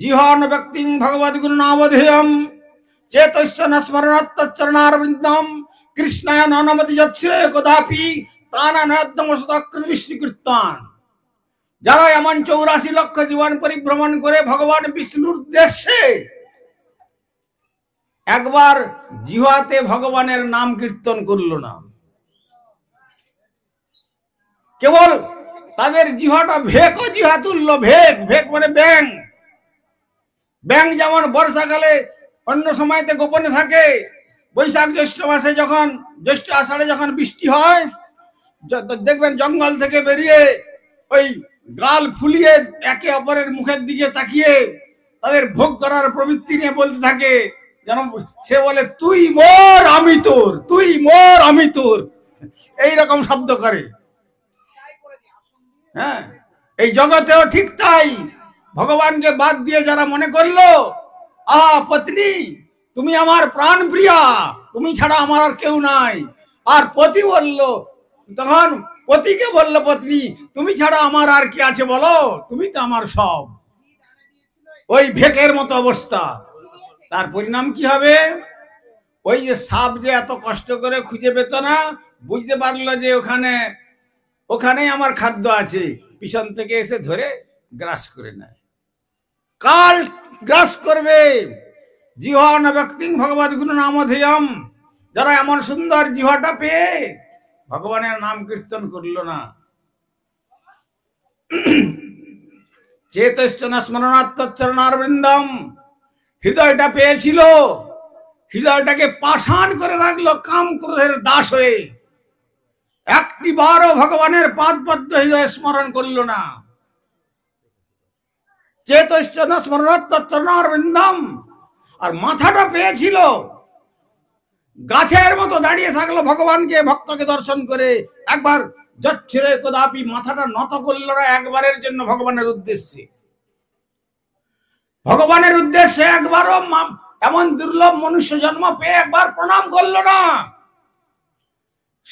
জিহন ব্যক্তি ভগবত গুণাবধেয়ম চেতস্য ন স্মরণাত্তরণারবিন্দম কৃষ্ণায় নমতি কদাপি প্রাণানয়দ্দম যারা এমন চৌরাশি লক্ষ জীবন পরিভ্রমণ করে ভগবান বিষ্ণুর দেশে একবার জিহাতে ভগবানের নাম কীর্তন করল না কেবল তাদের জিহাটা ভেক জিহা তুল্য ভেক ভেক মানে ব্যাংক ব্যাংক যেমন বর্ষাকালে অন্য সময়তে গোপনে থাকে বৈশাখ জ্যৈষ্ঠ মাসে যখন জ্যৈষ্ঠ আষাঢ়ে যখন বৃষ্টি হয় দেখবেন জঙ্গল থেকে বেরিয়ে ওই গাল ফুলিয়ে একে অপরের মুখের দিকে তাকিয়ে তাদের ভোগ করার প্রবৃত্তি নিয়ে বলতে থাকে যেন সে বলে তুই মোর আমি তোর তুই মোর আমি তোর এইরকম শব্দ করে হ্যাঁ এই জগতেও ঠিক তাই ভগবানকে বাদ দিয়ে যারা মনে করলো আহা পত্নী তুমি আমার প্রাণ প্রিয়া তুমি ছাড়া আমার আর কেউ নাই আর পতি বলল তখন পতিকে বলল পত্নী তুমি ছাড়া আমার আর কি আছে বলো তুমি তো আমার সব ওই ভেকের মতো অবস্থা তার পরিণাম কি হবে ওই যে সাপ যে এত কষ্ট করে খুঁজে পেত না বুঝতে পারলো যে ওখানে ওখানেই আমার খাদ্য আছে পিছন থেকে এসে ধরে গ্রাস করে নেয় কাল গ্রাস করবে জিহন ব্যক্তিং ভগবত গুণ নামধেয়ম যারা এমন সুন্দর জিহটা পেয়ে ভগবানের নাম কীর্তন করল না চেতশ্চ না স্মরণাত্মচরণার বৃন্দম হৃদয়টা পেয়েছিল হৃদয়টাকে পাষাণ করে রাখলো কাম ক্রোধের দাস হয়ে একটি বারও ভগবানের পাদ পদ্ম হৃদয় স্মরণ করল না চেতন স্মরণাত্মরণারবিন্দম আর মাথাটা পেয়েছিল গাছের মতো দাঁড়িয়ে থাকলো ভগবানকে ভক্তকে দর্শন করে একবার যচ্ছিরে কদাপি মাথাটা নত করল না একবারের জন্য ভগবানের উদ্দেশ্যে ভগবানের উদ্দেশ্যে একবারও এমন দুর্লভ মনুষ্য জন্ম পেয়ে একবার প্রণাম করল না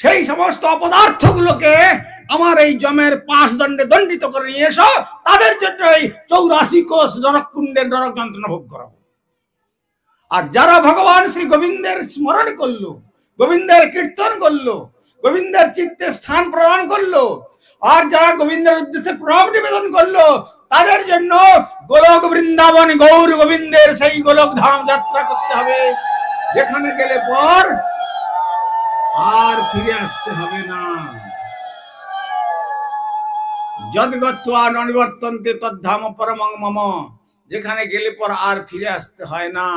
সেই সমস্ত অপদার্থ গুলোকে আমার এই জমের পাঁচ দণ্ডে দণ্ডিত করে নিয়ে এসো তাদের জন্য এই চৌরাশি কোষ নরক কুণ্ডের নরক যন্ত্রণা ভোগ করাবো আর যারা ভগবান শ্রী গোবিন্দের স্মরণ করলো গোবিন্দের কীর্তন করলো গোবিন্দের চিত্তে স্থান প্রদান করলো আর যারা গোবিন্দের উদ্দেশ্যে প্রভাব নিবেদন করলো তাদের জন্য গোলক বৃন্দাবন গৌর গোবিন্দের সেই গোলক ধাম যাত্রা করতে হবে যেখানে গেলে পর আর ফিরে আসতে হবে না যদগত্বা ননিবর্তন্তে তদ্ধাম পরমং মম যেখানে গেলে পর আর ফিরে আসতে হয় না